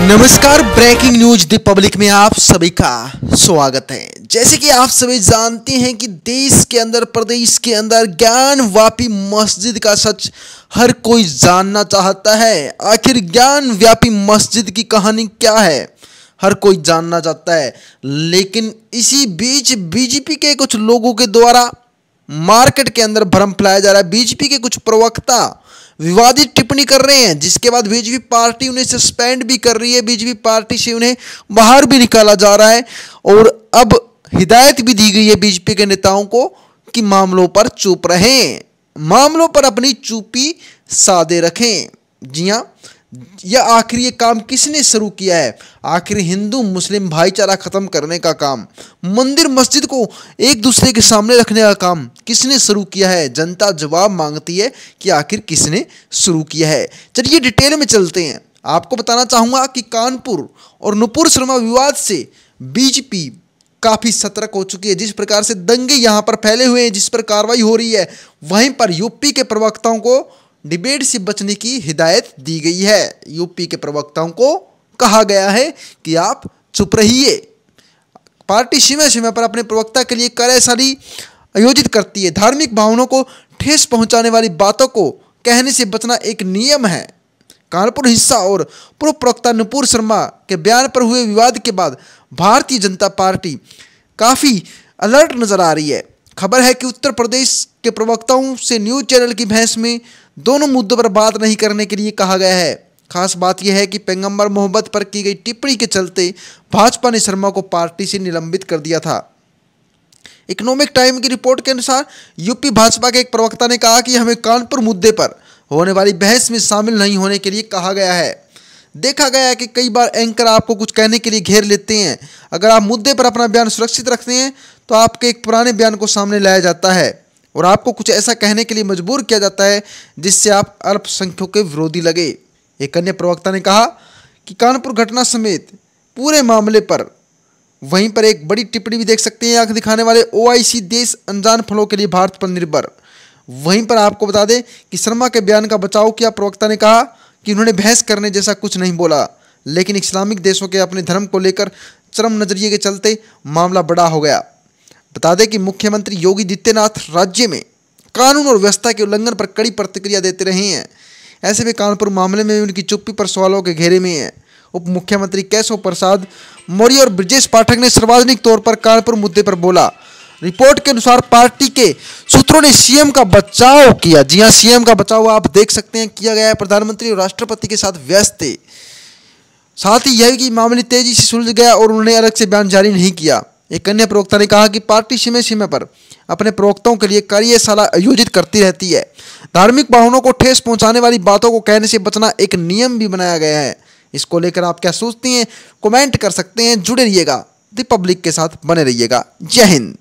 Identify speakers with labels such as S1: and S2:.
S1: नमस्कार breaking news the public में आप सभी का स्वागत है जैसे कि आप सभी जानते हैं कि देश के अंदर प्रदेश के अंदर ज्ञान व्यापी मस्जिद का सच हर कोई जानना चाहता है आखिर ज्ञान व्यापी मस्जिद की कहानी क्या है हर कोई जानना चाहता है लेकिन इसी बीच बीजेपी के कुछ लोगों के द्वारा मार्केट के अंदर भ्रम फैलाया जा रहा है बीजेपी के कुछ प्रवक्ता विवादित टिप्पणी कर रहे हैं जिसके बाद बीजेपी पार्टी उन्हें सस्पेंड भी कर रही है बीजेपी पार्टी से उन्हें बाहर भी निकाला जा रहा है और अब हिदायत भी दी गई है बीजेपी के नेताओं को कि मामलों पर चुप रहें मामलों पर अपनी चुपी सादे रखें जी हाँ यह आखिरी ये काम किसने शुरू किया है आखिर हिंदू मुस्लिम भाईचारा ख़त्म करने का काम मंदिर मस्जिद को एक दूसरे के सामने रखने का काम किसने शुरू किया है जनता जवाब मांगती है कि आखिर किसने शुरू किया है चलिए डिटेल में चलते हैं आपको बताना चाहूँगा कि कानपुर और नुपुर शर्मा विवाद से बीजेपी काफ़ी सतर्क हो चुकी है जिस प्रकार से दंगे यहाँ पर फैले हुए हैं जिस पर कार्रवाई हो रही है वहीं पर यूपी के प्रवक्ताओं को डिबेट से बचने की हिदायत दी गई है यूपी के प्रवक्ताओं को कहा गया है कि आप चुप रहिए पार्टी सीमा सीमा पर अपने प्रवक्ता के लिए कार्यशाली आयोजित करती है धार्मिक भावनाओं को ठेस पहुंचाने वाली बातों को कहने से बचना एक नियम है कानपुर हिस्सा और पूर्व प्रवक्ता नुपुर शर्मा के बयान पर हुए विवाद के बाद भारतीय जनता पार्टी काफ़ी अलर्ट नज़र आ रही है खबर है कि उत्तर प्रदेश के प्रवक्ताओं से न्यूज चैनल की बहस में दोनों मुद्दों पर बात नहीं करने के लिए कहा गया है खास बात यह है कि पैगंबर मोहम्मद पर की गई टिप्पणी के चलते भाजपा ने शर्मा को पार्टी से निलंबित कर दिया था इकोनॉमिक टाइम की रिपोर्ट के अनुसार यूपी भाजपा के एक प्रवक्ता ने कहा कि हमें कानपुर मुद्दे पर होने वाली बहस में शामिल नहीं होने के लिए कहा गया है देखा गया है कि कई बार एंकर आपको कुछ कहने के लिए घेर लेते हैं अगर आप मुद्दे पर अपना बयान सुरक्षित रखते हैं तो आपके एक पुराने बयान को सामने लाया जाता है और आपको कुछ ऐसा कहने के लिए मजबूर किया जाता है जिससे आप अल्पसंख्यकों के विरोधी लगे एक अन्य प्रवक्ता ने कहा कि कानपुर घटना समेत पूरे मामले पर वहीं पर एक बड़ी टिप्पणी भी देख सकते हैं आंख दिखाने वाले ओआईसी देश अनजान फलों के लिए भारत पर निर्भर वहीं पर आपको बता दें कि शर्मा के बयान का बचाव किया प्रवक्ता ने कहा कि उन्होंने बहस करने जैसा कुछ नहीं बोला लेकिन इस्लामिक देशों के अपने धर्म को लेकर चरम नज़रिए के चलते मामला बड़ा हो गया बता दें कि मुख्यमंत्री योगी आदित्यनाथ राज्य में कानून और व्यवस्था के उल्लंघन पर कड़ी प्रतिक्रिया देते रहे हैं ऐसे में कानपुर मामले में उनकी चुप्पी पर सवालों के घेरे में है उप मुख्यमंत्री केशव प्रसाद मौर्य और ब्रजेश पाठक ने सार्वजनिक तौर पर कानपुर मुद्दे पर बोला रिपोर्ट के अनुसार पार्टी के सूत्रों ने सीएम का बचाव किया जी हाँ सीएम का बचाव आप देख सकते हैं किया गया है प्रधानमंत्री और राष्ट्रपति के साथ व्यस्त थे साथ ही यह कि मामले तेजी से सुलझ गया और उन्होंने अलग से बयान जारी नहीं किया एक अन्य प्रवक्ता ने कहा कि पार्टी समय समय पर अपने प्रवक्ताओं के लिए कार्यशाला आयोजित करती रहती है धार्मिक भावनाओं को ठेस पहुंचाने वाली बातों को कहने से बचना एक नियम भी बनाया गया है इसको लेकर आप क्या सोचती हैं कमेंट कर सकते हैं जुड़े रहिएगा रिपब्लिक पब्लिक के साथ बने रहिएगा जय हिंद